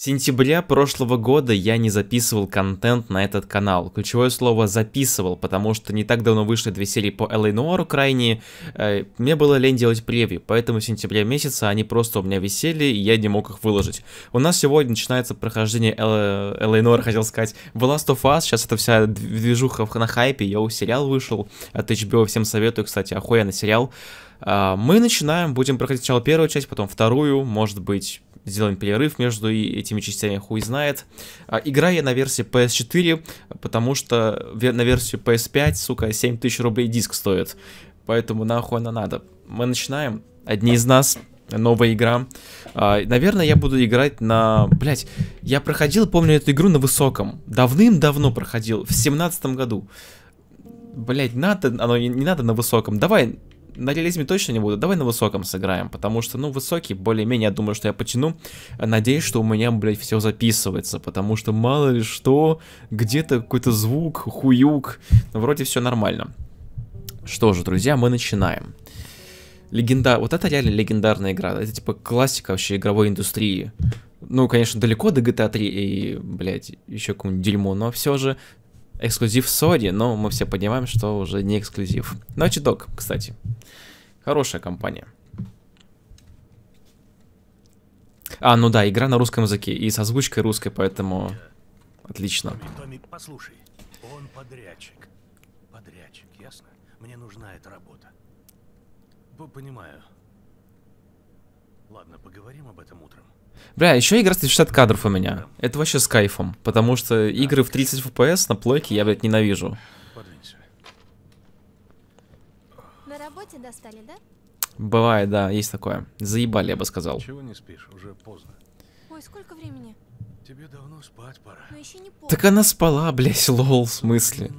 сентября прошлого года я не записывал контент на этот канал. Ключевое слово «записывал», потому что не так давно вышли две серии по LA Noir крайне. Э, мне было лень делать превью, поэтому в сентябре месяца они просто у меня висели, и я не мог их выложить. У нас сегодня начинается прохождение LA, LA Noir, хотел сказать, в Last of Us. Сейчас это вся движуха на хайпе, я у сериал вышел от HBO, всем советую, кстати, охуенный сериал. А, мы начинаем, будем проходить сначала первую часть, потом вторую, может быть, сделаем перерыв между этими частями, хуй знает. А, играю я на версии PS4, потому что на версию PS5, сука, 7000 рублей диск стоит. Поэтому нахуй она надо. Мы начинаем. Одни из нас новая игра. А, наверное, я буду играть на... Блять, я проходил, помню, эту игру на высоком. Давным-давно проходил, в семнадцатом году. Блять, надо, оно не надо на высоком. Давай на реализме точно не буду, давай на высоком сыграем, потому что, ну, высокий, более-менее, я думаю, что я потяну. Надеюсь, что у меня, блядь, все записывается, потому что мало ли что, где-то какой-то звук, хуюк, но вроде все нормально. Что же, друзья, мы начинаем. Легенда... Вот это реально легендарная игра, это типа классика вообще игровой индустрии. Ну, конечно, далеко до GTA 3 и, блядь, еще какое-нибудь дерьмо, но все же эксклюзив Sony, но мы все понимаем, что уже не эксклюзив. Naughty Dog, кстати. Хорошая компания. А, ну да, игра на русском языке и с озвучкой русской, поэтому отлично. Томми, Томми, послушай, он подрядчик. Подрядчик, ясно? Мне нужна эта работа. Понимаю. Ладно, поговорим об этом утром. Бля, еще игра 60 кадров у меня. Это вообще с кайфом. Потому что игры в 30 FPS на плойке я, блядь, ненавижу. На работе достали, да? Бывает, да, есть такое. Заебали, я бы сказал. Чего не спишь? Уже поздно. Ой, сколько времени? Тебе давно спать пора. Но еще не Так она спала, блядь, лол, в смысле?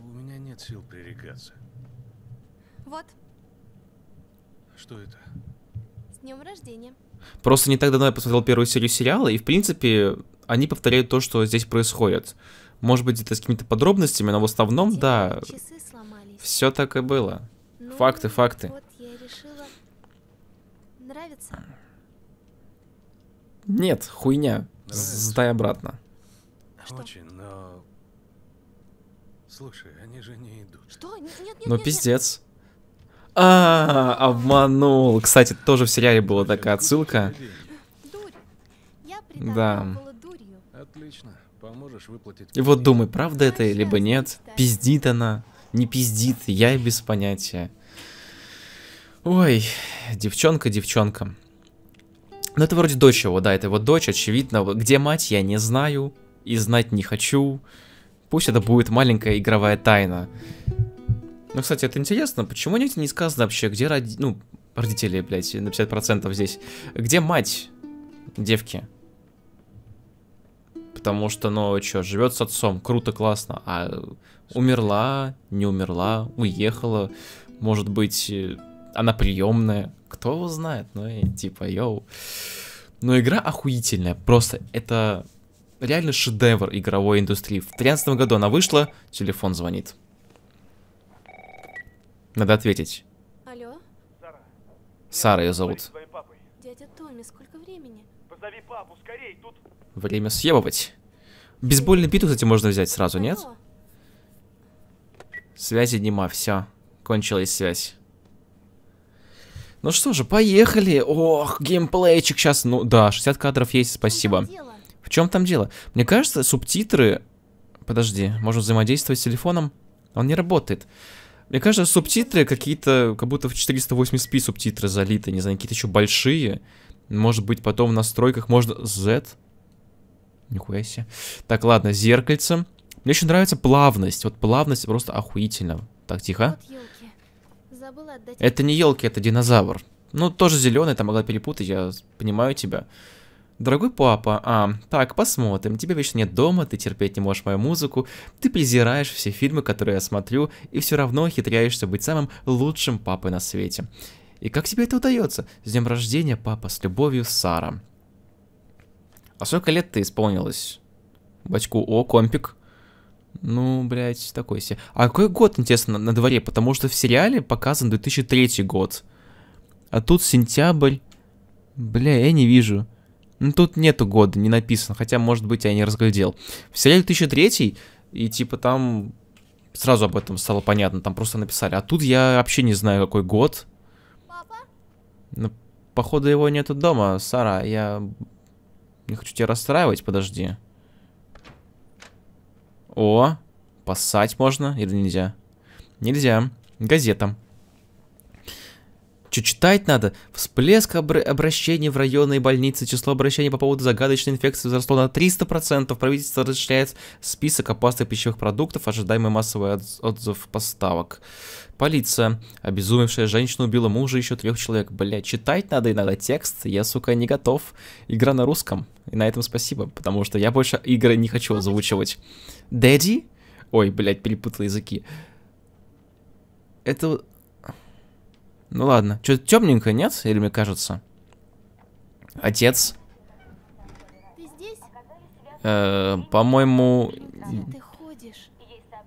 у меня нет сил пререкаться. Вот. Что это? С днем рождения. Просто не так давно я посмотрел первую серию сериала, и, в принципе, они повторяют то, что здесь происходит. Может быть, это с какими-то подробностями, но в основном, да, все так и было. Ну, факты, факты. Нравится? Нет, хуйня. Сдай обратно. Что? Очень, но... Слушай, они же не идут. Что? Нет, нет, нет, ну, пиздец. А, обманул. Кстати, тоже в сериале была такая отсылка. Да. Отлично. Поможешь выплатить. И вот думай, правда это либо нет. Пиздит она, не пиздит, я и без понятия. Ой, девчонка, девчонка. Ну это вроде дочь его, да, это его дочь, очевидно. Где мать, я не знаю и знать не хочу. Пусть это будет маленькая игровая тайна. Ну, кстати, это интересно, почему нигде не сказано вообще, где роди... ну, родители, блядь, на 50% здесь. Где мать девки? Потому что, ну, что, живет с отцом, круто, классно, а умерла, не умерла, уехала, может быть, э, она приемная, кто его знает, ну, и, типа, йоу. Но игра охуительная, просто это реально шедевр игровой индустрии. В 2013 году она вышла, телефон звонит. Надо ответить. Алло? Сара. Сара ее зовут. Дядя Томми, сколько времени? Позови папу, скорей, тут... Время съебывать. Бейсбольный биту, кстати, можно взять сразу, Алло? нет? Связи нема, все. Кончилась связь. Ну что же, поехали. Ох, геймплейчик сейчас. Ну да, 60 кадров есть, спасибо. В чем там дело? Мне кажется, субтитры... Подожди, можно взаимодействовать с телефоном? Он не работает. Мне кажется, субтитры какие-то, как будто в 480p субтитры залиты, не знаю, какие-то еще большие. Может быть, потом в настройках можно... Z? Нихуя себе. Так, ладно, зеркальце. Мне еще нравится плавность. Вот плавность просто охуительно. Так, тихо. Это не елки, это динозавр. Ну, тоже зеленый, там могла перепутать, я понимаю тебя. Дорогой папа, а, так, посмотрим, тебя вечно нет дома, ты терпеть не можешь мою музыку, ты презираешь все фильмы, которые я смотрю, и все равно хитряешься быть самым лучшим папой на свете. И как тебе это удается? С днем рождения, папа, с любовью, Сара. А сколько лет ты исполнилось? Бачку, о, компик. Ну, блядь, такой себе. А какой год, интересно, на, на дворе? Потому что в сериале показан 2003 год. А тут сентябрь. Бля, я не вижу. Ну, тут нету года, не написано, хотя, может быть, я не разглядел. В сериале 2003, и типа там сразу об этом стало понятно, там просто написали. А тут я вообще не знаю, какой год. Папа? Ну, походу, его нету дома, Сара, я не хочу тебя расстраивать, подожди. О, пасать можно или нельзя? Нельзя. Газета. Что читать надо? Всплеск обр- обращений в районные больницы. Число обращений по поводу загадочной инфекции возросло на 300%. Правительство расширяет список опасных пищевых продуктов, ожидаемый массовый отз- отзыв поставок. Полиция. Обезумевшая женщина убила мужа и еще трех человек. Бля, читать надо иногда текст. Я, сука, не готов. Игра на русском. И на этом спасибо, потому что я больше игры не хочу озвучивать. Дэдди? Ой, блядь, перепутал языки. Это ну ладно. Что-то темненькое, нет? Или мне кажется? Отец. Э, по-моему...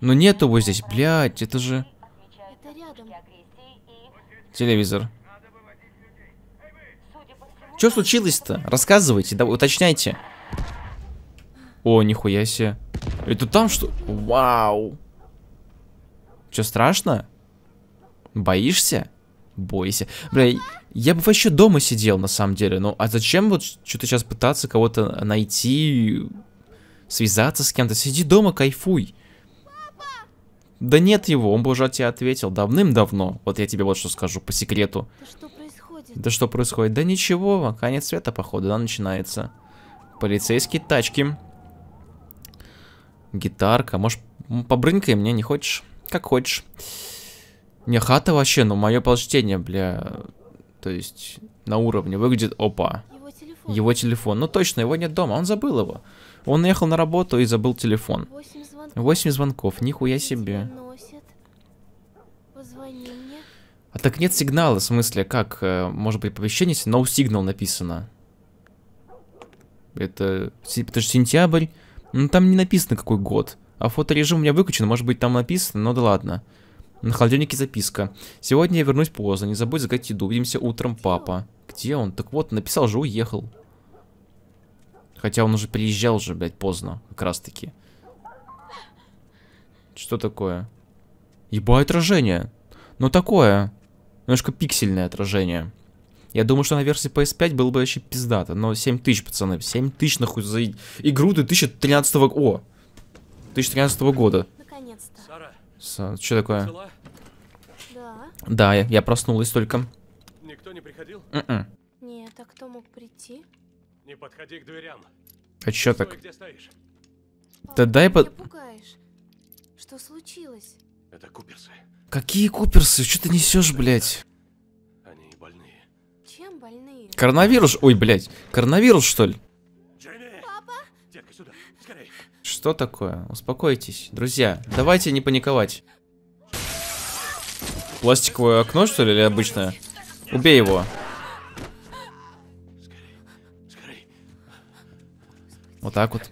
Ну нет его здесь, блядь, это же... Телевизор. Что случилось-то? Рассказывайте, да, уточняйте. О, нихуя себе. Это там что? Вау. Что, страшно? Боишься? бойся. Бля, я бы вообще дома сидел, на самом деле. Ну, а зачем вот что-то сейчас пытаться кого-то найти, связаться с кем-то? Сиди дома, кайфуй. Да нет его, он бы уже тебе ответил давным-давно. Вот я тебе вот что скажу по секрету. Да что происходит? Да что происходит? Да ничего, конец света, походу, да, начинается. Полицейские тачки. Гитарка. Может, побрынькай мне, не хочешь? Как хочешь. Не, хата вообще, ну, мое почтение, бля. То есть, на уровне выглядит опа. Его телефон. его телефон. Ну, точно, его нет дома, он забыл его. Он ехал на работу и забыл телефон. Восемь звонков. звонков, нихуя себе. А так нет сигнала, в смысле, как? Э, может быть, помещение, no signal написано. Это, это же сентябрь. Ну, там не написано, какой год. А фоторежим у меня выключен, может быть, там написано, но да ладно. На холодильнике записка. Сегодня я вернусь поздно, не забудь закатить еду. Увидимся утром, папа. Где он? Так вот, написал же, уехал. Хотя он уже приезжал же, блядь, поздно, как раз таки. Что такое? Ебать отражение. Ну такое. Немножко пиксельное отражение. Я думаю, что на версии PS5 было бы вообще пиздато. Но 7000, пацаны. 7000 нахуй за игру 2013 -го... О! 2013 года. Что такое? Да. Да, я, я проснулась только. Никто не приходил? Mm -mm. Нет, а кто мог прийти? Не подходи к дверям. А чё так? Где стоишь? Да дай под... пугаешь. Что случилось? Это куперсы. Какие куперсы? Что ты несешь, блядь? Они больные. Чем больные? Коронавирус? Ой, блядь. Коронавирус, что ли? Что такое? Успокойтесь. Друзья, давайте не паниковать. Пластиковое окно, что ли, или обычное? Убей его. Вот так вот.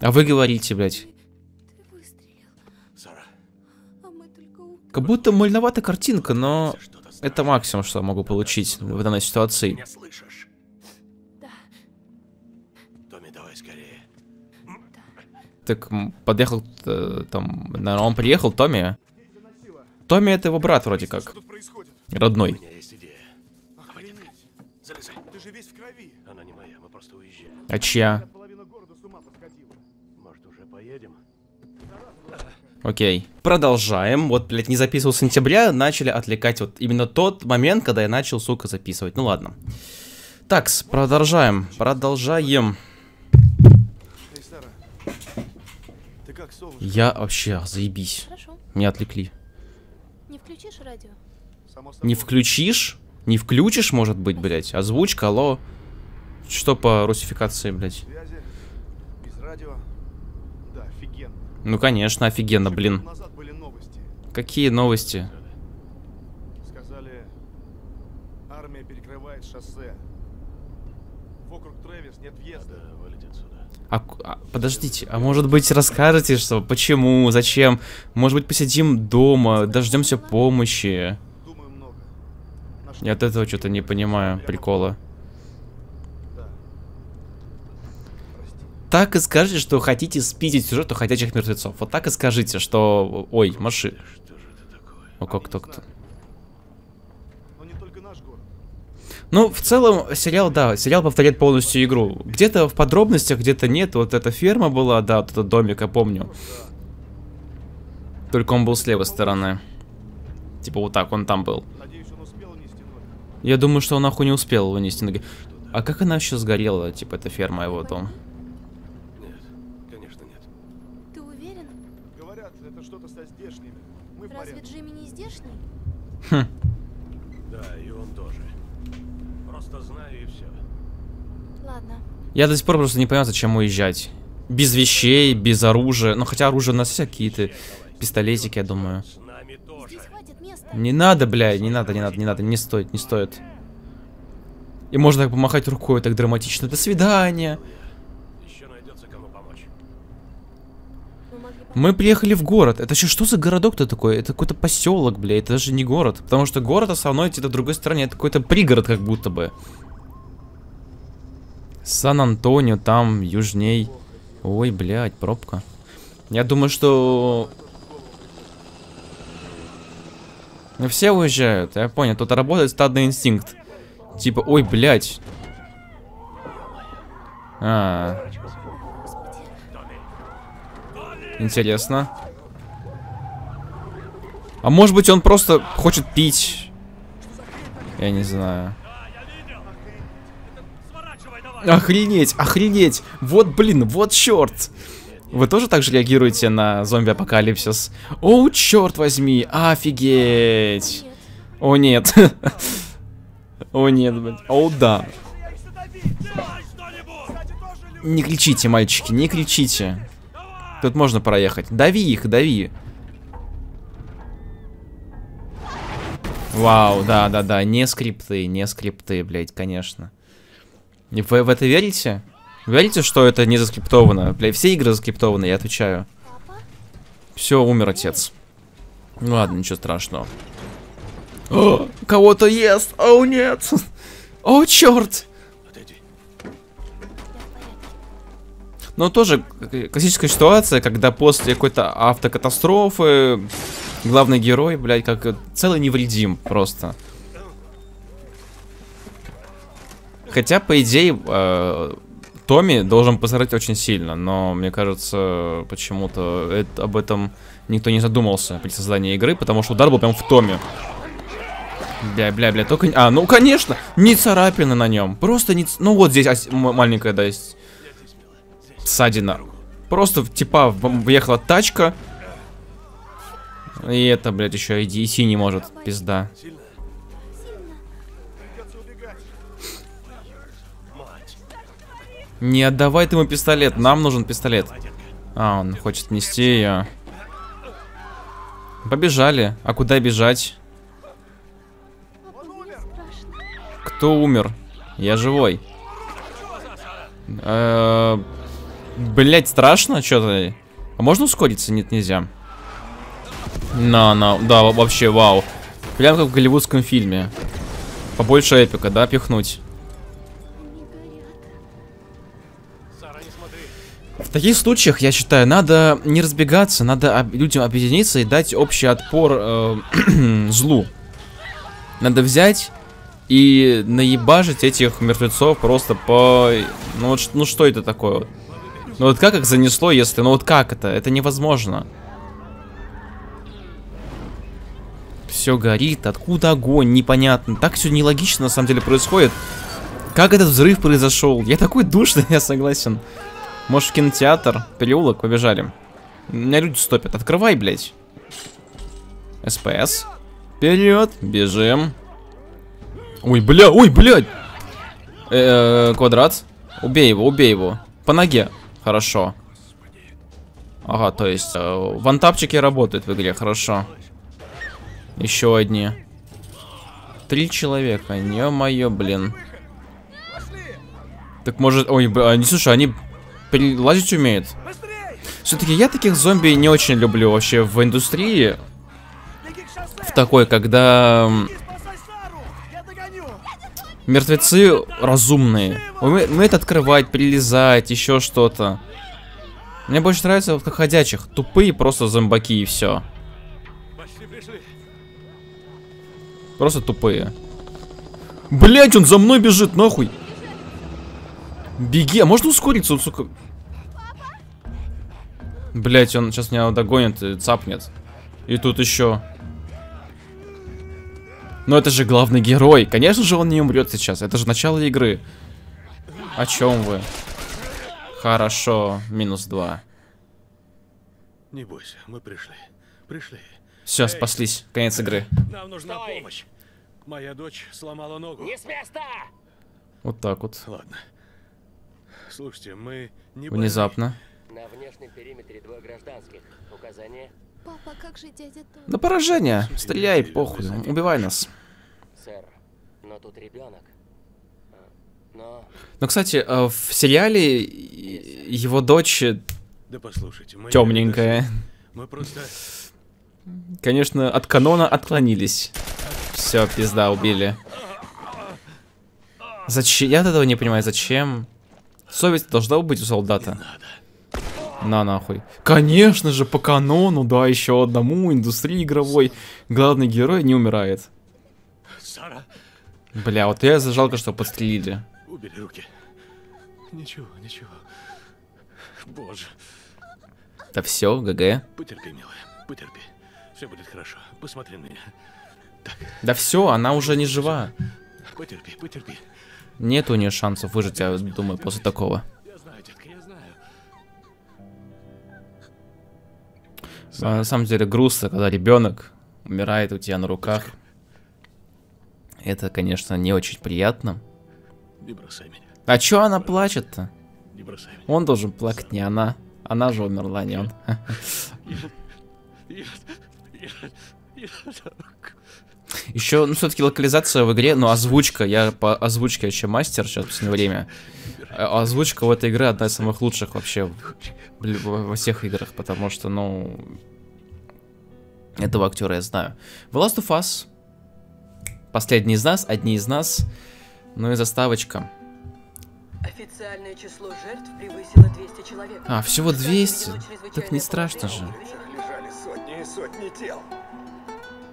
А вы говорите, блядь. Как будто мольновата картинка, но это максимум, что я могу получить в данной ситуации. так подъехал, э, там, наверное, он приехал, Томми. Томми это его брат вроде как. Родной. А, а чья? Окей. Продолжаем. Вот, блядь, не записывал с сентября, начали отвлекать вот именно тот момент, когда я начал, сука, записывать. Ну ладно. Так, продолжаем. Продолжаем. солнышко. Я вообще, заебись. Хорошо. Меня отвлекли. Не включишь радио? Не включишь? Не включишь, может быть, блядь? Озвучка, алло. Что по русификации, блядь? Связи, без радио. Да, офигенно. Ну, конечно, офигенно, блин. Какие новости? А, а, подождите, а может быть расскажете, что почему, зачем? Может быть посидим дома, дождемся помощи? Я от этого что-то не понимаю прикола. Так и скажите, что хотите спиздить сюжет у ходячих мертвецов. Вот так и скажите, что... Ой, маши. О, как так-то? Ну, в целом, сериал, да, сериал повторяет полностью игру. Где-то в подробностях, где-то нет. Вот эта ферма была, да, вот этот домик, я помню. Только он был с левой стороны. Типа вот так, он там был. Я думаю, что он нахуй не успел вынести ноги. А как она еще сгорела, типа, эта ферма, его дом? Нет, конечно нет. Ты уверен? Говорят, это что-то со здешними. Мы Разве Джимми не здешний? Хм просто знаю и все. Ладно. Я до сих пор просто не понимаю, зачем уезжать. Без вещей, без оружия. Ну, хотя оружие у нас все то пистолетики, я думаю. Не надо, бля, не надо, не надо, не надо, не стоит, не стоит. И можно так помахать рукой так драматично. До свидания. Мы приехали в город. Это еще что за городок-то такой? Это какой-то поселок, бля. Это даже не город. Потому что город основной где-то другой стороне. Это какой-то пригород как будто бы. Сан-Антонио, там, южней. Ой, блядь, пробка. Я думаю, что... Ну, все уезжают, я понял. Тут работает стадный инстинкт. Типа, ой, блядь. -а. Интересно. А может быть он просто хочет пить? Я не знаю. Охренеть, охренеть. Вот, блин, вот черт. Вы тоже так же реагируете на зомби-апокалипсис? О, черт возьми, офигеть. О, нет. О, нет, блин. О, да. Не кричите, мальчики, не кричите. Тут можно проехать. Дави их, дави. Вау, да-да-да, не скрипты, не скрипты, блядь, конечно. Вы в это верите? Верите, что это не заскриптовано? Блядь, все игры заскриптованы, я отвечаю. Все, умер отец. Ну ладно, ничего страшного. кого-то ест! О, нет! О, черт! Но тоже классическая ситуация, когда после какой-то автокатастрофы главный герой, блядь, как э, целый невредим просто. Хотя, по идее, э, Томми должен пострадать очень сильно, но мне кажется, почему-то об этом никто не задумался при создании игры, потому что удар был прям в Томми. Бля, бля, бля, только... А, ну, конечно, не царапины на нем. Просто не... Ну, вот здесь ось... маленькая, да, есть ссадина. Просто, типа, въехала тачка. И это, блядь, еще идти не может, пизда. Не отдавай ты ему пистолет, нам нужен пистолет. А, он хочет нести ее. Побежали. А куда бежать? Кто умер? Я живой. Э Блять, страшно что-то. А можно ускориться? Нет, нельзя. На, на, да, вообще, вау. Прям как в голливудском фильме. Побольше эпика, да, пихнуть. В таких случаях, я считаю, надо не разбегаться, надо об людям объединиться и дать общий отпор э злу. Надо взять и наебажить этих мертвецов просто по... Ну, вот, ну что это такое вот? Ну вот как их занесло, если... Ну вот как это? Это невозможно. Все горит, откуда огонь, непонятно. Так все нелогично на самом деле происходит. Как этот взрыв произошел? Я такой душный, я согласен. Может в кинотеатр? Переулок, побежали. Меня люди стопят. Открывай, блядь. СПС. Вперед, бежим. Ой, бля, ой, блядь. Э -э, квадрат. Убей его, убей его. По ноге. Хорошо. Ага, то есть э, вантапчики работают в игре, хорошо. Еще одни. Три человека, не мое, блин. Так может... Ой, они, а, слушай, они лазить умеют. Все-таки я таких зомби не очень люблю вообще в индустрии. В такой, когда Мертвецы разумные. Умеют открывать, прилезать, еще что-то. Мне больше нравится вот ходячих. Тупые просто зомбаки и все. Просто тупые. Блять, он за мной бежит, нахуй. Беги, а можно ускориться, он, сука? Блять, он сейчас меня догонит и цапнет. И тут еще. Но это же главный герой. Конечно же он не умрет сейчас. Это же начало игры. О чем вы? Хорошо. Минус два. Не бойся, мы пришли. Пришли. Все, спаслись. Конец игры. Нам нужна Стой. помощь. Моя дочь сломала ногу. Не с места! Вот так вот. Ладно. Слушайте, мы не Внезапно. На внешнем периметре двое гражданских. Указание Папа, как же дядя Том? На поражение. Стреляй, похуй. Убивай нас. Сэр, но тут ребенок. А, но... но, ну, кстати, а, в сериале его дочь э, да послушайте, темненькая. Мы просто... Конечно, от канона отклонились. Все, пизда, убили. Зачем? Я от этого не понимаю, зачем? Совесть должна быть у солдата. Не надо. На нахуй. Конечно же, по канону, да, еще одному, индустрии игровой, главный герой не умирает. Бля, вот я за жалко, что подстрелили. Убери руки. Ничего, ничего. Боже. Да все, ГГ. Потерпи, милая, потерпи. Все будет хорошо. Посмотри на меня. Так. Да все, она уже не жива. Потерпи, потерпи. Нет у нее шансов выжить, я думаю, после такого. А, на самом деле грустно, когда ребенок умирает у тебя на руках. Это, конечно, не очень приятно. Не бросай меня. А чё она плачет-то? Он должен плакать, не она. Она же умерла, не он. Еще, ну, все-таки локализация в игре, но ну, озвучка. Я по озвучке еще мастер сейчас в последнее время. Э, озвучка в этой игре одна из самых лучших вообще во всех играх, потому что, ну, этого актера я знаю. The Last of Us. Последний из нас, одни из нас. Ну и заставочка. Официальное число жертв превысило 200 человек. А, всего 200? Так не страшно же. Лежали сотни и сотни тел.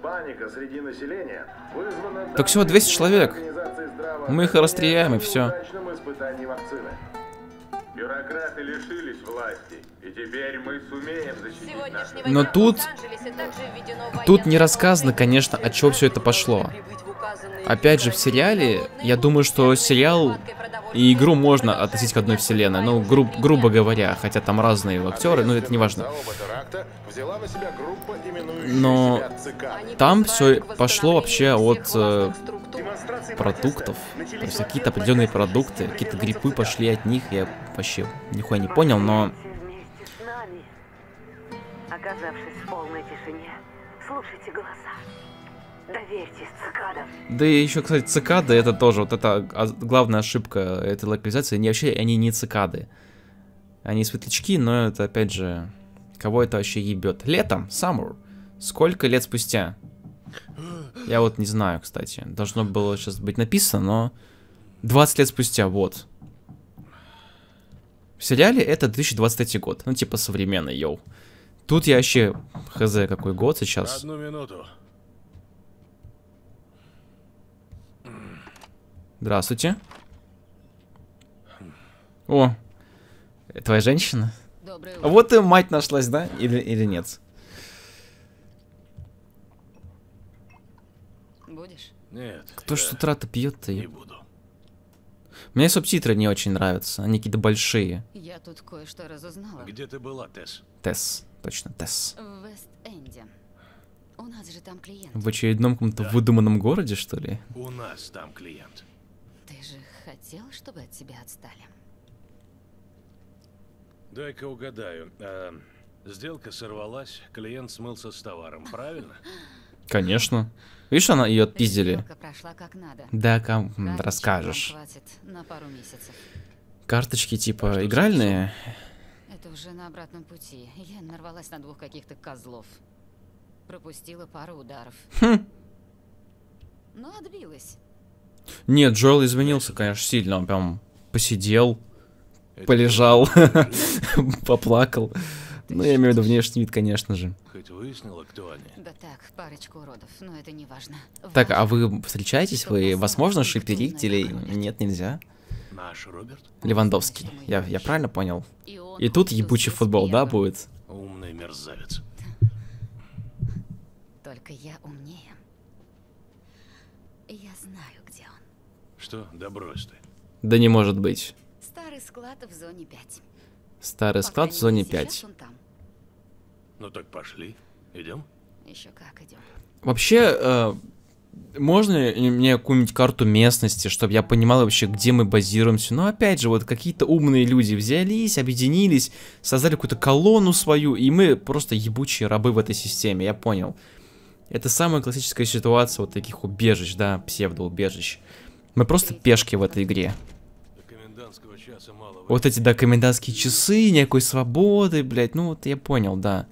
Паника среди населения вызвана... Так всего 200 человек. Мы их расстреляем и все. Бюрократы лишились власти, и теперь мы сумеем защитить Но тут... Тут не рассказано, конечно, от чего все это пошло. Опять же, в сериале, я думаю, что сериал и игру можно относить к одной вселенной, ну, гру грубо говоря, хотя там разные актеры, но это не важно. Но там все пошло вообще от э, продуктов. То есть какие-то определенные продукты, какие-то гриппы пошли от них, я вообще нихуя не понял, но... Оказавшись в полной тишине, слушайте голоса. Да и еще, кстати, цикады это тоже вот это главная ошибка этой локализации. Они вообще они не цикады. Они светлячки, но это опять же кого это вообще ебет. Летом, Самур. Сколько лет спустя? Я вот не знаю, кстати. Должно было сейчас быть написано, но 20 лет спустя, вот. В сериале это 2023 год. Ну, типа современный, йоу. Тут я вообще хз какой год сейчас. Одну минуту. Здравствуйте. О, э, твоя женщина? А вот и мать нашлась, да? Или, или нет? Будешь? Нет. Кто ж с утра-то пьет-то? Не буду. Мне субтитры не очень нравятся, они какие-то большие. Я тут кое-что разузнала. Где ты была, Тесс? Тесс, точно, Тесс. В Вест-Энде. У нас же там клиент. В очередном каком-то да. выдуманном городе, что ли? У нас там клиент. Ты же хотел, чтобы от тебя отстали? Дай-ка угадаю. А, сделка сорвалась, клиент смылся с товаром, правильно? Конечно. Видишь, она ее отпиздили. Прошла как Да, ком... Карточек расскажешь. на пару месяцев. Карточки типа а игральные? Это уже на обратном пути. Я нарвалась на двух каких-то козлов. Пропустила пару ударов. Хм. Но отбилась. Нет, Джоэл извинился, конечно, сильно. Он прям посидел, полежал, поплакал. Ну, я имею в виду внешний вид, конечно же. Хоть выяснила, кто они? Да так, парочку уродов, но это не важно. Так, а вы встречаетесь? Типа вы, возможно, шиперить или нет, нельзя? Наш Роберт? Левандовский. Я, я правильно понял? И тут ебучий футбол, да, будет? Умный мерзавец. Только я умнее. Я знаю. Что? Да брось ты. Да не может быть. Старый склад в зоне 5. Старый По склад в зоне 5. Ну так пошли. Идем? Еще как идем. Вообще, э, можно мне какую-нибудь карту местности, чтобы я понимал вообще, где мы базируемся? Но ну, опять же, вот какие-то умные люди взялись, объединились, создали какую-то колонну свою, и мы просто ебучие рабы в этой системе, я понял. Это самая классическая ситуация вот таких убежищ, да, псевдоубежищ. убежищ мы просто пешки в этой игре. Вот эти, да, комендантские часы, никакой свободы, блядь, ну вот я понял, да.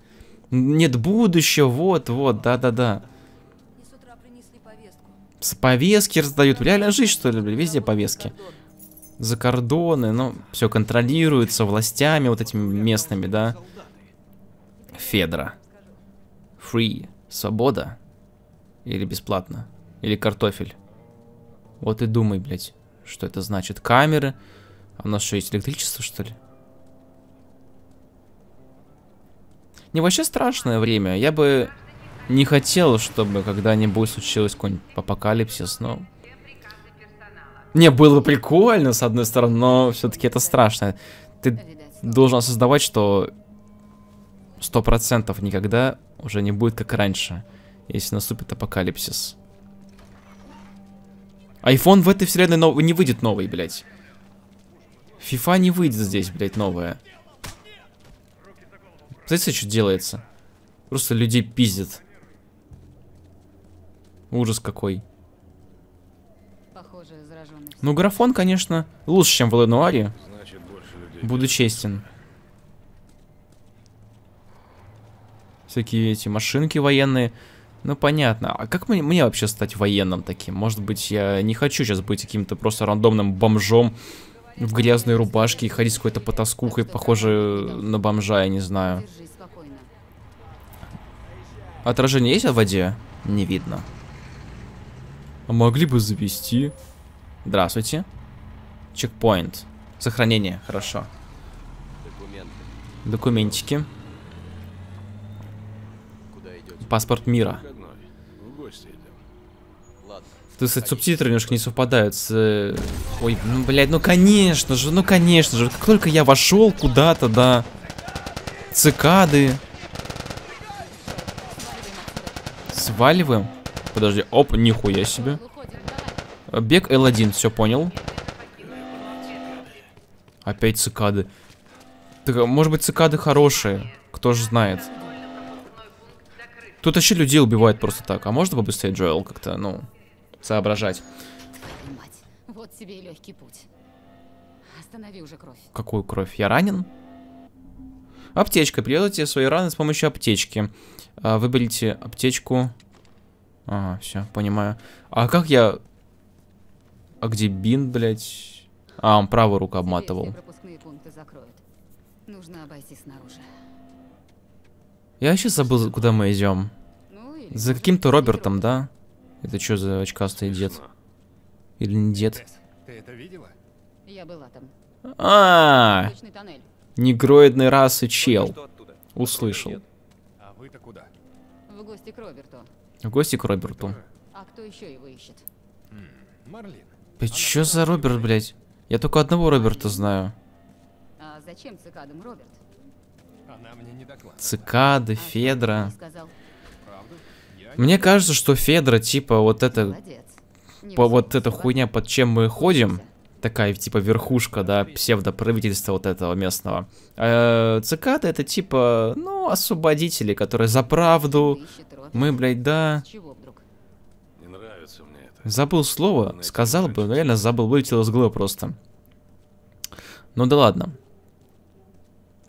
Нет будущего, вот, вот, да-да-да. С повестки раздают. Реально жизнь, что ли, блядь, везде повестки. За кордоны, ну, все контролируется властями, вот этими местными, да. Федра. Free. Свобода. Или бесплатно. Или картофель. Вот и думай, блядь, что это значит. Камеры. А у нас что, есть электричество, что ли? Не вообще страшное время. Я бы не хотел, чтобы когда-нибудь случилось какой-нибудь апокалипсис, но... Не, было прикольно, с одной стороны, но все-таки это страшно. Ты должен осознавать, что сто процентов никогда уже не будет как раньше, если наступит апокалипсис. Айфон в этой вселенной нов... не выйдет новый, блядь. Фифа не выйдет здесь, блядь, новая. Знаете, что делается? Просто людей пиздит. Ужас какой. Похоже, ну, графон, конечно, лучше, чем в Ленуаре. Буду честен. Всякие эти машинки военные. Ну понятно. А как мне, мне вообще стать военным таким? Может быть, я не хочу сейчас быть каким-то просто рандомным бомжом в грязной рубашке и ходить с какой-то потаскухой, похоже э, на бомжа, я не знаю. Отражение есть в воде? Не видно. А могли бы завести. Здравствуйте. Чекпоинт. Сохранение, хорошо. Документы. Документики. Паспорт мира. То есть субтитры немножко не совпадают с... Э, ой, ну, блядь, ну конечно же, ну конечно же. Как только я вошел куда-то, да. Цикады. Сваливаем. Подожди, оп, нихуя себе. Бег L1, все понял. Опять цикады. Так, а может быть, цикады хорошие. Кто же знает. Тут вообще людей убивают просто так. А можно побыстрее, Джоэл, как-то, ну соображать. Мать, вот тебе и легкий путь. Останови уже кровь. Какую кровь? Я ранен? Аптечка. Приделайте свои раны с помощью аптечки. А, выберите аптечку. Ага, все, понимаю. А как я... А где бин, блядь? А, он правую руку обматывал. Нужно обойти снаружи. Я вообще забыл, куда мы идем. Ну, За каким-то Робертом, да? Это что за очкастый дед? Или не дед? Ты это видела? Я была там. А, -а, -а! негроидной расы чел. Услышал. А вы-то куда? В гости к Роберту. В гости к Роберту. А кто еще его ищет? Марлин. Че за Роберт, блядь? Я только одного Роберта знаю. А зачем цикадам Роберт? Цикады, а Федра. Мне кажется, что Федра, типа, вот это... По, вот эта хуйня, под чем мы ходим, такая, типа, верхушка, да, псевдоправительства вот этого местного. Э, цикады это, типа, ну, освободители, которые за правду. Мы, блядь, да... Забыл слово, сказал бы, наверное забыл, вылетел из головы просто. Ну да ладно.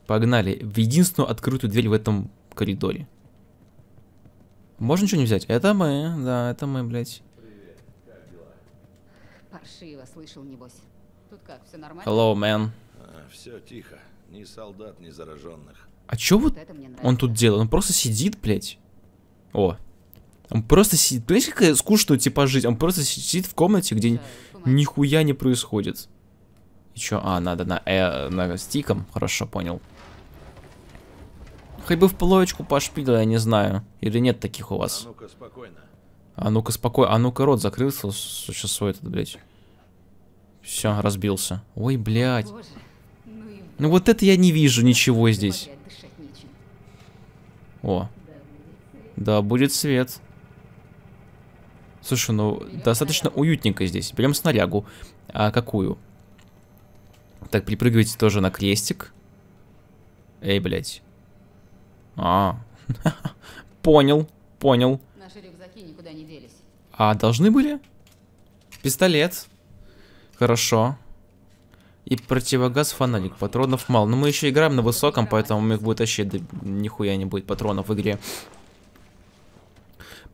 Погнали в единственную открытую дверь в этом коридоре. Можно что не взять? Это мы, да, это мы, блядь. Привет, как дела? Паршиво, слышал, небось. Тут как, все нормально? Hello, man. А, все тихо. Ни солдат, ни зараженных. А чё вот, вот он тут делает? Он просто сидит, блядь. О. Он просто сидит. Понимаешь, какая скучная типа жизнь? Он просто сидит в комнате, где нихуя не происходит. И чё? А, надо на, э, на стиком. Хорошо, понял. Хоть бы в половочку пошпила, я не знаю. Или нет таких у вас? А ну-ка, спокойно. А ну-ка, спокойно. А ну-ка, рот закрылся. Сейчас свой этот, блядь. Все, разбился. Ой, блядь. Ну, ну, вот это я не вижу ничего здесь. О. Да, будет свет. Слушай, ну достаточно уютненько здесь. Берем снарягу. А какую? Так, припрыгивайте тоже на крестик. Эй, блядь. А, понял, понял. Наши рюкзаки никуда не делись. А, должны были? Пистолет. Хорошо. И противогаз, фонарик. Патронов мало. Но мы еще играем на высоком, поэтому мы их будет вообще... Да, нихуя не будет патронов в игре.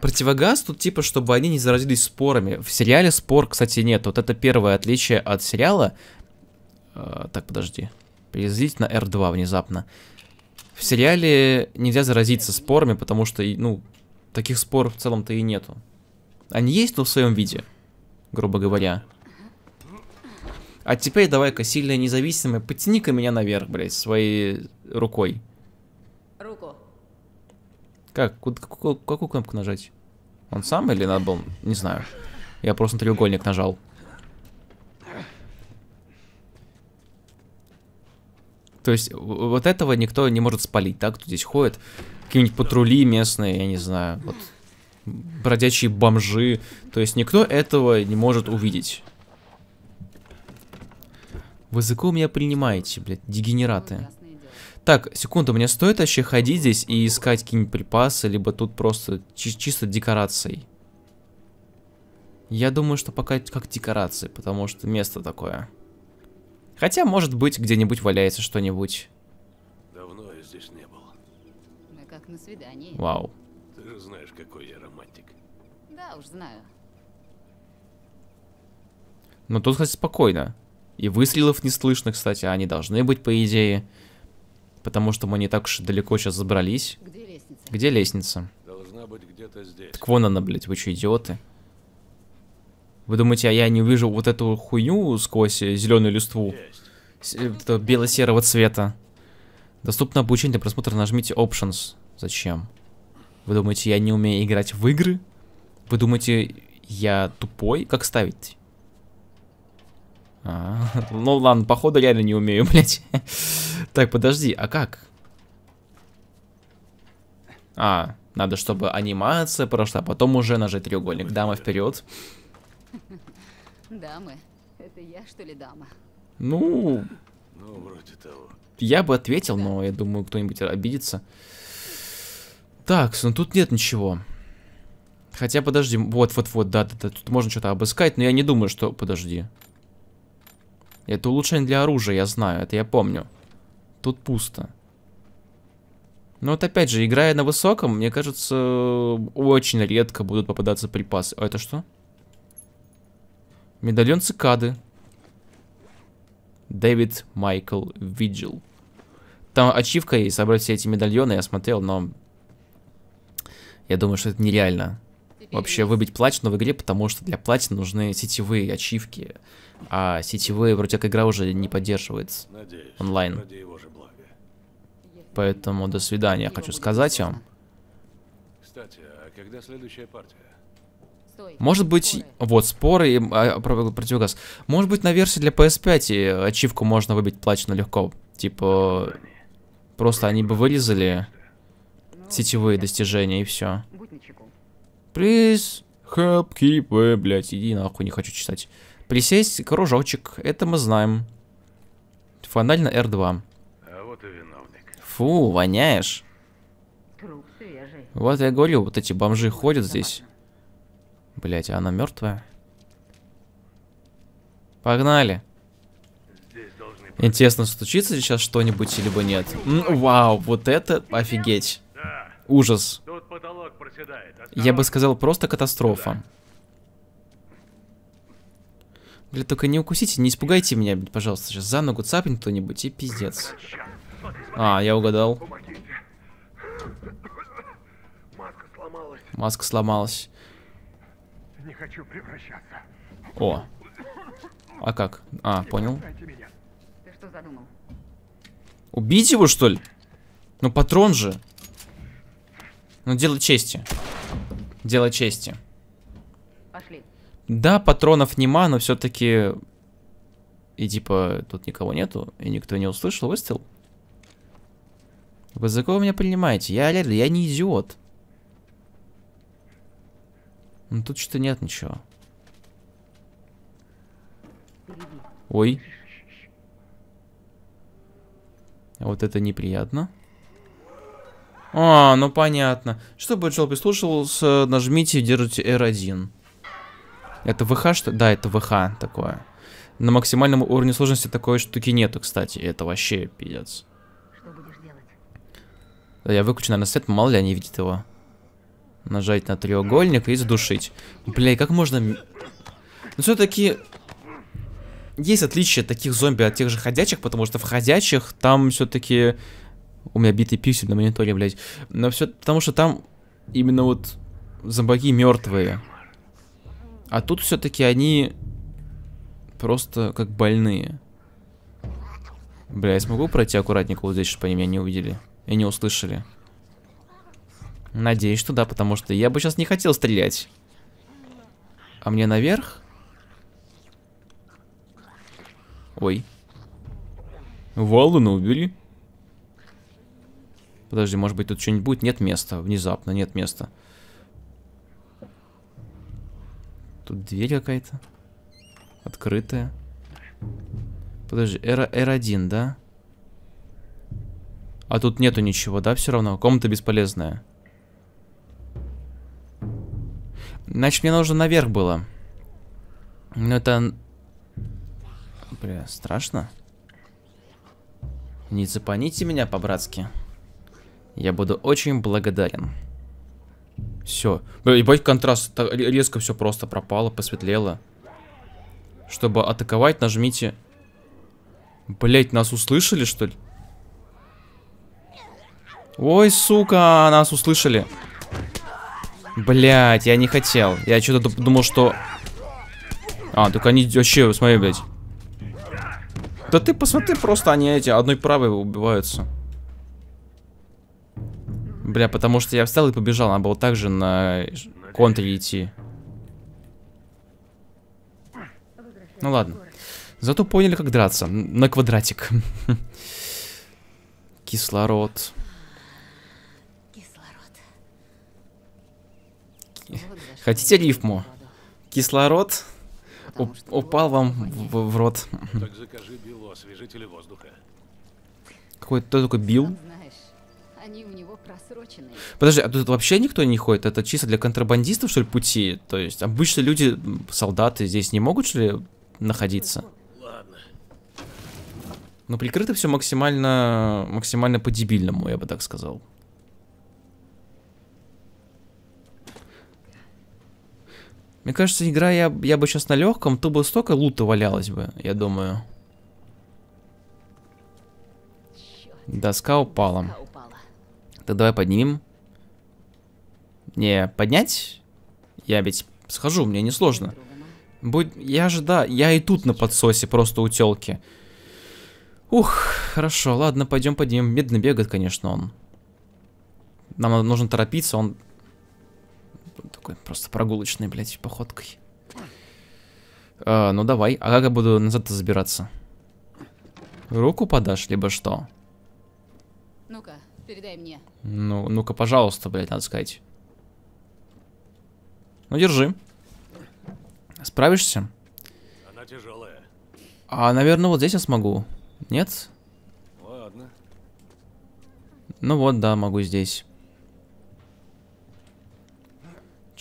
Противогаз тут типа, чтобы они не заразились спорами. В сериале спор, кстати, нет. Вот это первое отличие от сериала. Э, так, подожди. Приездить на R2 внезапно. В сериале нельзя заразиться спорами, потому что, ну, таких спор в целом-то и нету. Они есть, но в своем виде, грубо говоря. А теперь давай-ка, сильная независимая, потяни-ка меня наверх, блядь, своей рукой. Руку. Как? Какую, кнопку нажать? Он сам или надо был? Не знаю. Я просто на треугольник нажал. То есть вот этого никто не может спалить, да, кто здесь ходит. Какие-нибудь патрули местные, я не знаю, вот бродячие бомжи. То есть никто этого не может увидеть. Вы за кого меня принимаете, блядь, дегенераты? Так, секунду, мне стоит вообще ходить здесь и искать какие-нибудь припасы, либо тут просто чи чисто декорацией? Я думаю, что пока как декорации, потому что место такое. Хотя, может быть, где-нибудь валяется что-нибудь. Давно я здесь не был. Мы ну, как на свидании. Вау. Ты же знаешь, какой я романтик. Да уж, знаю. Но тут, кстати, спокойно. И выстрелов не слышно, кстати, они должны быть, по идее. Потому что мы не так уж далеко сейчас забрались. Где лестница? Где лестница? Должна быть где-то здесь. Так вон она, блядь, вы что, идиоты? Вы думаете, а я не увижу вот эту хуйню сквозь зеленую листву? Э, бело-серого цвета. Доступно обучение для просмотра, нажмите Options. Зачем? Вы думаете, я не умею играть в игры? Вы думаете, я тупой? Как ставить? А, ну ладно, походу реально не умею, блять. Так, подожди, а как? А, надо, чтобы анимация прошла, а потом уже нажать треугольник. Дама вперед. Дамы. Это я, что ли, дама? Ну... Ну, вроде того. Я бы ответил, но я думаю, кто-нибудь обидится. Так, ну тут нет ничего. Хотя, подожди, вот-вот-вот, да-да-да, тут можно что-то обыскать, но я не думаю, что... Подожди. Это улучшение для оружия, я знаю, это я помню. Тут пусто. Но вот опять же, играя на высоком, мне кажется, очень редко будут попадаться припасы. А это что? Что? Медальон цикады. Дэвид Майкл Виджил. Там ачивка и собрать все эти медальоны, я смотрел, но... Я думаю, что это нереально. Вообще выбить платину в игре, потому что для платин нужны сетевые ачивки. А сетевые вроде как игра уже не поддерживается Надеюсь, онлайн. Поэтому до свидания, я хочу сказать вам. Кстати, а когда следующая партия? Может быть, вот споры и а, противогаз. Может быть, на версии для PS5 э, ачивку можно выбить плачно легко. Типа, просто они бы вырезали сетевые достижения и все. Please, help keep, блять иди нахуй, не хочу читать. Присесть, кружочек, это мы знаем. Фонарь R2. А вот и виновник. Фу, воняешь. Вот я говорю, вот эти бомжи ходят здесь. Блять, а она мертвая? Погнали. Интересно, стучится сейчас что-нибудь, либо нет. М вау, вот это офигеть. Ужас. Я бы сказал, просто катастрофа. Бля, только не укусите, не испугайте меня, пожалуйста. Сейчас за ногу цапнет кто-нибудь и пиздец. А, я угадал. Маска сломалась не хочу превращаться. О. А как? А, понял. Ты что Убить его, что ли? Ну, патрон же. Ну, дело чести. Дело чести. Пошли. Да, патронов нема, но все-таки... И типа, тут никого нету, и никто не услышал выстрел. Вы за кого меня принимаете? Я реально, я не идиот. Ну тут что-то нет ничего. Ой. Вот это неприятно. А, ну понятно. Чтобы Джел прислушивался, нажмите и держите R1. Это ВХ что? Да, это ВХ такое. На максимальном уровне сложности такой штуки нету, кстати. Это вообще пиздец. Да, я выключу, наверное, свет, мало ли они видят его. Нажать на треугольник и задушить. Бля, как можно... Но ну, все-таки... Есть отличие таких зомби от тех же ходячих, потому что в ходячих там все-таки... У меня битый пиксель на мониторе, блядь. Но все потому что там именно вот зомбаки мертвые. А тут все-таки они просто как больные. Бля, я смогу пройти аккуратненько вот здесь, чтобы они меня не увидели и не услышали. Надеюсь, что да, потому что я бы сейчас не хотел стрелять. А мне наверх? Ой. Валуна убери. Подожди, может быть тут что-нибудь будет? Нет места, внезапно нет места. Тут дверь какая-то. Открытая. Подожди, R R1, да? А тут нету ничего, да, все равно? Комната бесполезная. Значит, мне нужно наверх было. Но ну, это... Бля, страшно. Не цепаните меня по-братски. Я буду очень благодарен. Все. Бля, ебать, контраст. Резко все просто пропало, посветлело. Чтобы атаковать, нажмите... Блять, нас услышали, что ли? Ой, сука, нас услышали. Блять, я не хотел. Я что-то думал, что... А, только они вообще, смотри, блядь. Да ты посмотри, просто они эти одной правой убиваются. Бля, потому что я встал и побежал, надо было также на контре идти. Ну ладно. Зато поняли, как драться. На квадратик. Кислород. Хотите рифму? Кислород упал вам в, в рот. Так закажи Биллу освежители воздуха. Какой-то такой Билл? Они у него просроченные. Подожди, а тут вообще никто не ходит? Это чисто для контрабандистов, что ли, пути? То есть обычно люди, солдаты здесь не могут, что ли, находиться? Ладно. Но ну, прикрыто все максимально, максимально по-дебильному, я бы так сказал. Мне кажется, игра, я, я бы сейчас на легком, то бы столько лута валялось бы, я думаю. Доска упала. Доска упала. Так давай поднимем. Не, поднять? Я ведь схожу, мне несложно. Будь, я же, да, я и тут на подсосе, просто у телки. Ух, хорошо, ладно, пойдем поднимем. Медно бегает, конечно, он. Нам нужно торопиться, он такой, просто прогулочной, блядь, походкой. А, ну давай, а как я буду назад-то забираться? Руку подашь, либо что? Ну-ка, передай мне. Ну, ну-ка, пожалуйста, блядь, надо сказать. Ну, держи. Справишься? Она тяжелая. А, наверное, вот здесь я смогу. Нет? Ладно. Ну вот, да, могу здесь.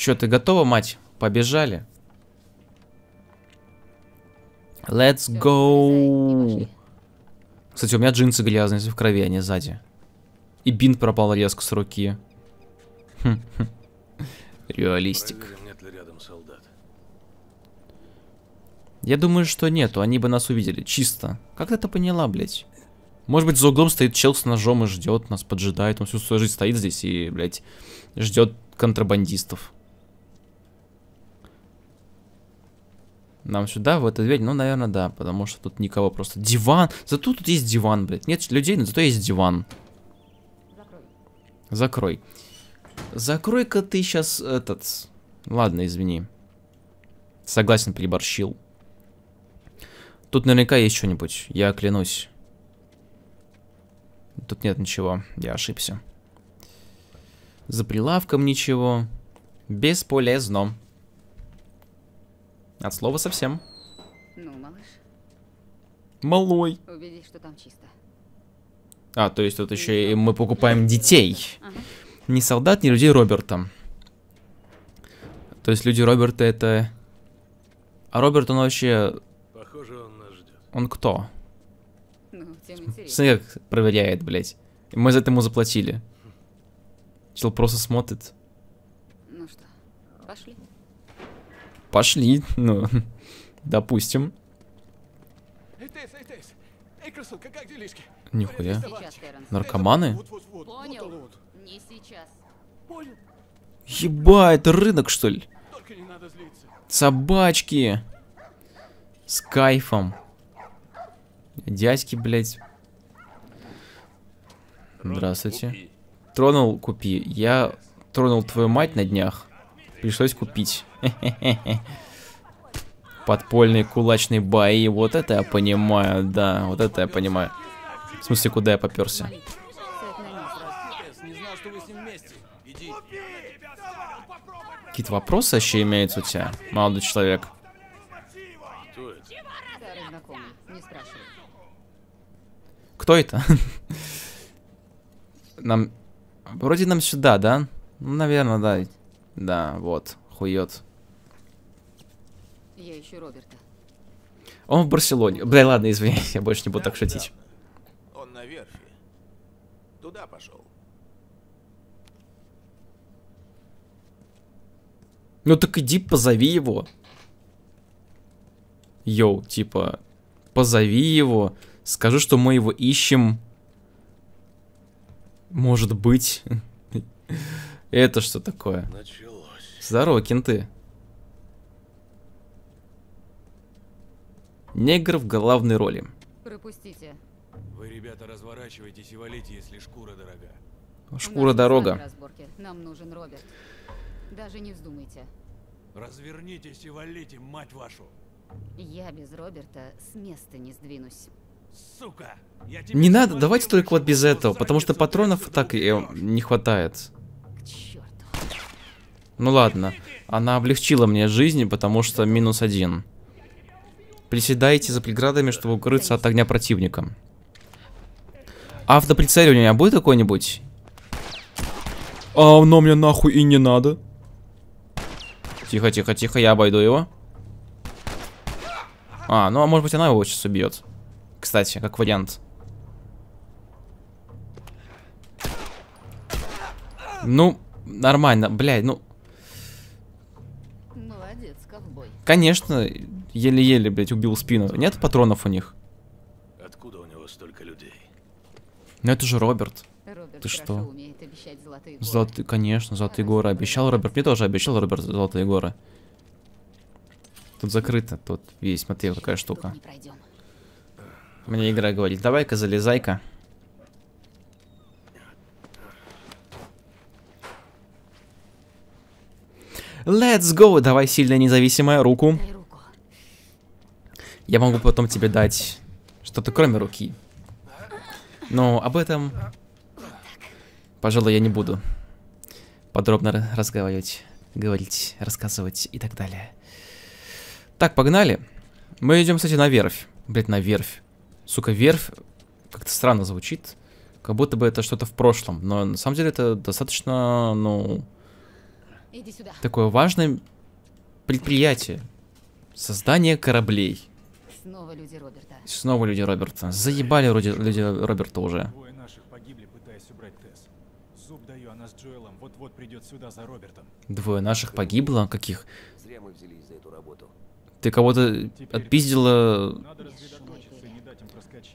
Чё, ты готова, мать? Побежали. Let's go. Кстати, у меня джинсы грязные, если в крови, они а сзади. И бинт пропал резко с руки. Хм, хм. Реалистик. Я думаю, что нету, они бы нас увидели, чисто. Как ты это поняла, блядь? Может быть, за углом стоит чел с ножом и ждет нас, поджидает. Он всю свою жизнь стоит здесь и, блядь, ждет контрабандистов. Нам сюда, в эту дверь? Ну, наверное, да, потому что тут никого просто. Диван! Зато тут есть диван, блядь. Нет людей, но зато есть диван. Закрой. Закрой-ка ты сейчас этот... Ладно, извини. Согласен, приборщил. Тут наверняка есть что-нибудь, я клянусь. Тут нет ничего, я ошибся. За прилавком ничего. Бесполезно. От слова совсем. Ну, малыш. Малой. Убедись, что там чисто. А, то есть тут еще и мы покупаем детей. Ага. Не солдат, не людей Роберта. То есть люди Роберта это... А Роберт, он вообще... Похоже, он нас ждет. Он кто? Ну, Смотри, как проверяет, блядь. Мы за это ему заплатили. Чел просто смотрит. Ну что, пошли? Пошли, ну, допустим. Нихуя. Наркоманы? Понял. Не сейчас. Еба, это рынок, что ли? Собачки. С кайфом. Дядьки, блядь. Здравствуйте. Тронул, купи. Я тронул твою мать на днях пришлось купить. Подпольные кулачные бои, вот это я понимаю, да, вот это я понимаю. В смысле, куда я поперся? Какие-то вопросы вообще имеются у тебя, молодой человек? Кто это? Нам... Вроде нам сюда, да? Ну, наверное, да. Да, вот, хует. Я ищу Роберта. Он в Барселоне. Бля, ладно, извини, я больше не буду да, так шутить. Да. Он на верфи. Туда пошел. Ну так иди позови его. Йоу, типа, позови его. скажу, что мы его ищем. Может быть. Это что такое? Начал Здорово, кенты. Негр в главной роли. Пропустите. Вы, ребята, разворачивайтесь и валите, если шкура дорога. Шкура дорога. Нам нужен Роберт. Даже не вздумайте. Развернитесь и валите, мать вашу. Я без Роберта с места не сдвинусь. Сука! Я не надо, давайте только вот без этого, потому что патронов так и э, не хватает. К черту. Ну ладно, она облегчила мне жизнь, потому что минус один. Приседайте за преградами, чтобы укрыться от огня противника. А у меня будет какой нибудь А оно мне нахуй и не надо. Тихо, тихо, тихо, я обойду его. А, ну а может быть она его сейчас убьет. Кстати, как вариант. Ну, нормально, блядь, ну Конечно, еле-еле, блядь, убил спину. Нет патронов у них? Откуда у него столько людей? Ну это же Роберт. Роберт Ты что? золотые горы. Золотые, конечно, золотые горы. Обещал Роберт. Мне тоже обещал Роберт золотые горы. Тут закрыто, тут, видишь, смотри, какая штука. Мне игра говорит, давай-ка залезай-ка. Let's go! Давай сильная независимая руку. Я могу потом тебе дать что-то кроме руки. Но об этом, пожалуй, я не буду подробно разговаривать, говорить, рассказывать и так далее. Так, погнали. Мы идем, кстати, на верфь. Блять, на верфь. Сука, верфь как-то странно звучит. Как будто бы это что-то в прошлом. Но на самом деле это достаточно, ну... Иди сюда. Такое важное предприятие. Создание кораблей. Снова люди Роберта. Снова люди Роберта. Заебали люди, люди Роберта уже. Двое наших погибли, пытаясь убрать Тесс. Зуб даю, она с Джоэлом вот-вот придет сюда за Робертом. Двое наших погибло? Каких? Зря мы взялись за эту работу. Ты кого-то отпиздила...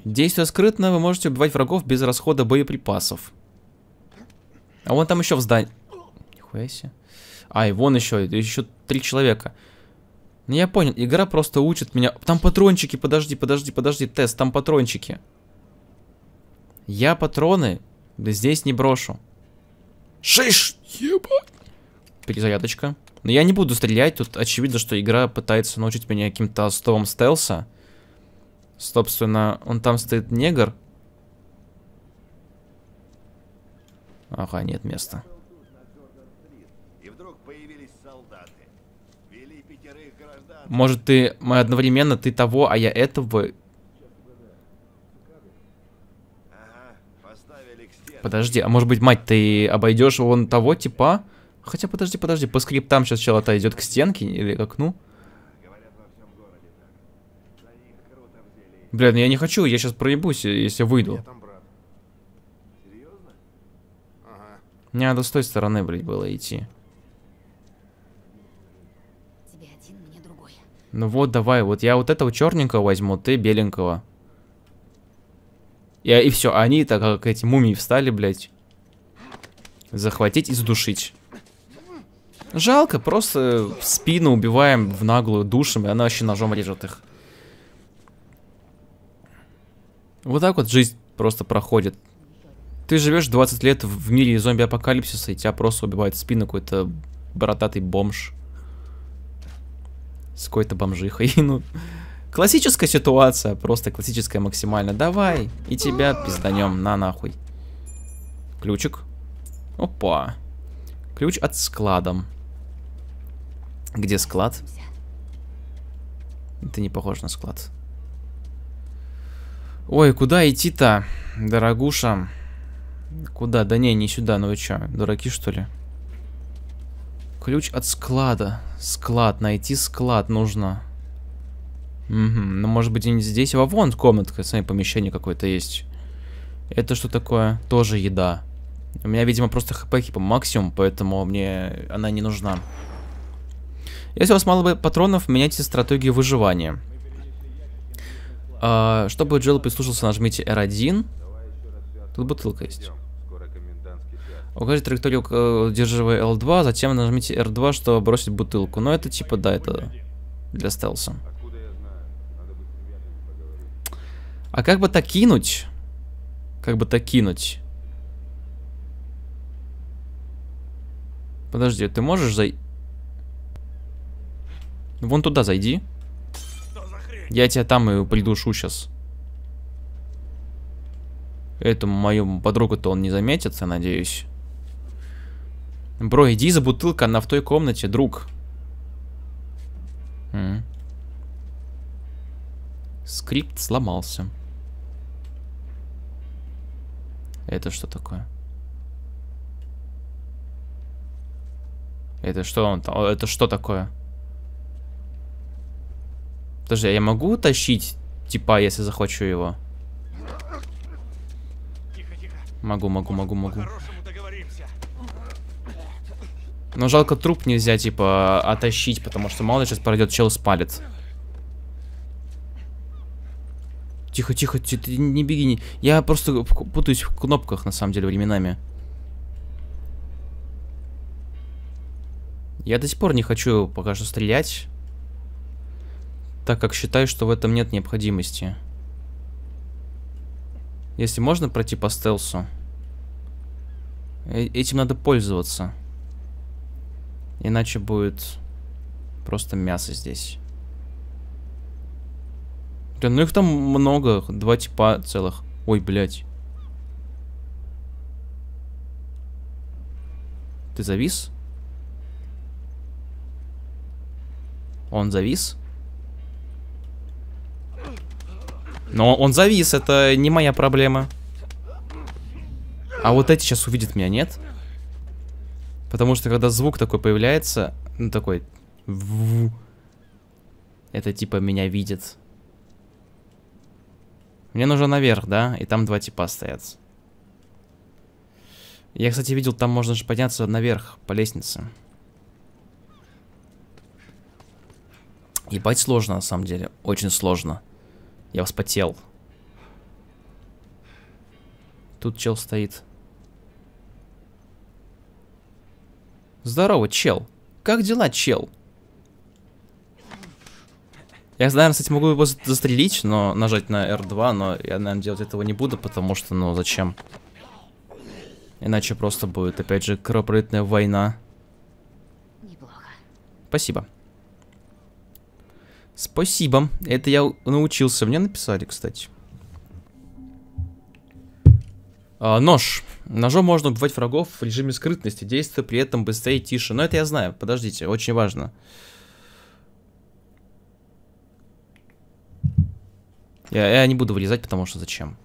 Действие скрытно, вы можете убивать врагов без расхода боеприпасов. А вон там еще в здании... Нихуя себе. Ай, вон еще, еще три человека. Ну, я понял, игра просто учит меня... Там патрончики, подожди, подожди, подожди, тест, там патрончики. Я патроны да здесь не брошу. Шиш! Ебать! Перезарядочка. Но я не буду стрелять, тут очевидно, что игра пытается научить меня каким-то основам стелса. Собственно, он там стоит негр. Ага, нет места. Может, ты мы одновременно ты того, а я этого? Подожди, а может быть, мать, ты обойдешь вон того типа? Хотя, подожди, подожди, по скриптам сейчас чел отойдет к стенке или к окну. Блядь, ну я не хочу, я сейчас проебусь, э, если выйду. Мне надо с той стороны, блядь, было идти. Ну вот, давай, вот я вот этого черненького возьму, ты беленького. И, и все, они так как эти мумии встали, блядь. Захватить и задушить. Жалко, просто в спину убиваем в наглую душем, и она вообще ножом режет их. Вот так вот жизнь просто проходит. Ты живешь 20 лет в мире зомби-апокалипсиса, и тебя просто убивает спину какой-то бородатый бомж с какой-то бомжихой. Ну, классическая ситуация, просто классическая максимально. Давай, и тебя пизданем, на нахуй. Ключик. Опа. Ключ от складом. Где склад? Это не похоже на склад. Ой, куда идти-то, дорогуша? Куда? Да не, не сюда, ну вы чё, дураки что ли? Ключ от склада. Склад. Найти склад нужно. Угу. Ну, может быть, и здесь. Во, вон комнатка. Смотри, помещение какое-то есть. Это что такое? Тоже еда. У меня, видимо, просто хп по максимум, поэтому мне она не нужна. Если у вас мало патронов, меняйте стратегию выживания. А, чтобы Джилл прислушался, нажмите R1. Тут бутылка есть. Укажите траекторию, э, удерживая L2, затем нажмите R2, чтобы бросить бутылку. Но это типа, да, это для стелса. А как бы так кинуть? Как бы так кинуть? Подожди, ты можешь зай... Вон туда зайди. Я тебя там и придушу сейчас. Эту мою подругу-то он не заметится, надеюсь. Бро, иди за бутылкой, она в той комнате, друг. М -м. Скрипт сломался. Это что такое? Это что он там? Это что такое? Подожди, а я могу тащить типа, если захочу его? Тихо, тихо. Могу, могу, могу, могу. Но жалко труп нельзя, типа, оттащить, потому что мало ли сейчас пройдет, чел спалит. Тихо, тихо, тихо, не беги. Не... Я просто путаюсь в кнопках, на самом деле, временами. Я до сих пор не хочу пока что стрелять, так как считаю, что в этом нет необходимости. Если можно пройти по стелсу, э этим надо пользоваться. Иначе будет просто мясо здесь. Да ну их там много, два типа целых. Ой, блядь. Ты завис? Он завис? Но он завис, это не моя проблема. А вот эти сейчас увидят меня, нет? Потому что когда звук такой появляется, ну такой... Это типа меня видит. Мне нужно наверх, да? И там два типа стоят. Я, кстати, видел, там можно же подняться наверх по лестнице. Ебать сложно, на самом деле. Очень сложно. Я вспотел. Тут чел стоит. Здорово, чел. Как дела, чел? Я, наверное, кстати, могу его застрелить, но нажать на R2, но я, наверное, делать этого не буду, потому что, ну, зачем? Иначе просто будет, опять же, кровопролитная война. Неплохо. Спасибо. Спасибо. Это я научился. Мне написали, кстати. А, нож. Ножом можно убивать врагов в режиме скрытности, действуя при этом быстрее и тише. Но это я знаю, подождите, очень важно. Я, я не буду вырезать, потому что зачем.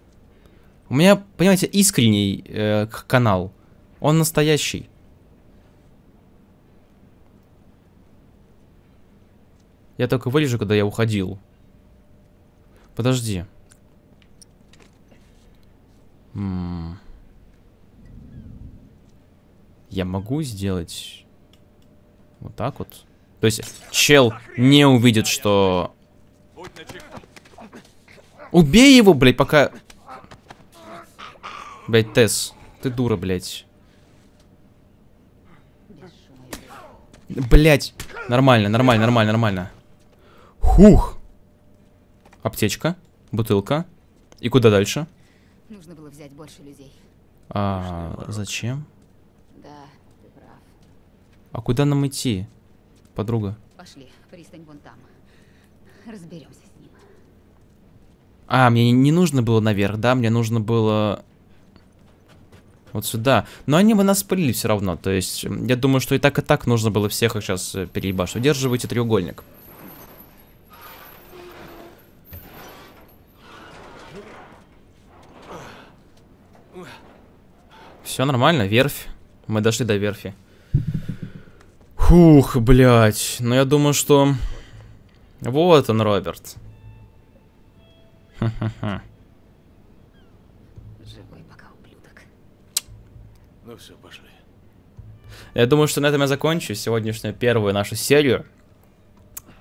У меня, понимаете, искренний э, канал. Он настоящий. Я только вылежу, когда я уходил. Подожди. Я могу сделать вот так вот. То есть чел не увидит, что... Убей его, блядь, пока... Блядь, Тесс, ты дура, блядь. Блядь. Нормально, нормально, нормально, нормально. Хух. Аптечка, бутылка. И куда дальше? Нужно было взять больше людей. А зачем? Да, ты прав. А куда нам идти, подруга? Пошли, пристань вон там. Разберемся с ним. А, мне не нужно было наверх, да? Мне нужно было... Вот сюда. Но они бы нас пылили все равно. То есть, я думаю, что и так, и так нужно было всех их сейчас э, переебашить. Удерживайте треугольник. Все нормально, верфь. Мы дошли до верфи. Фух, блядь. Ну я думаю, что... Вот он, Роберт. Живой пока, ублюдок. Ну все, пошли. Я думаю, что на этом я закончу сегодняшнюю первую нашу серию.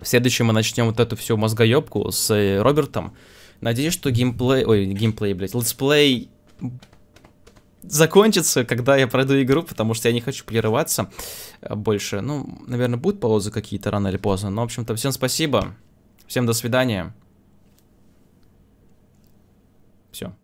В следующем мы начнем вот эту всю мозгоебку с э, Робертом. Надеюсь, что геймплей... Ой, геймплей, блядь. Летсплей закончится, когда я пройду игру, потому что я не хочу прерываться э, больше. Ну, наверное, будут паузы какие-то рано или поздно. Но, в общем-то, всем спасибо. Всем до свидания. Все.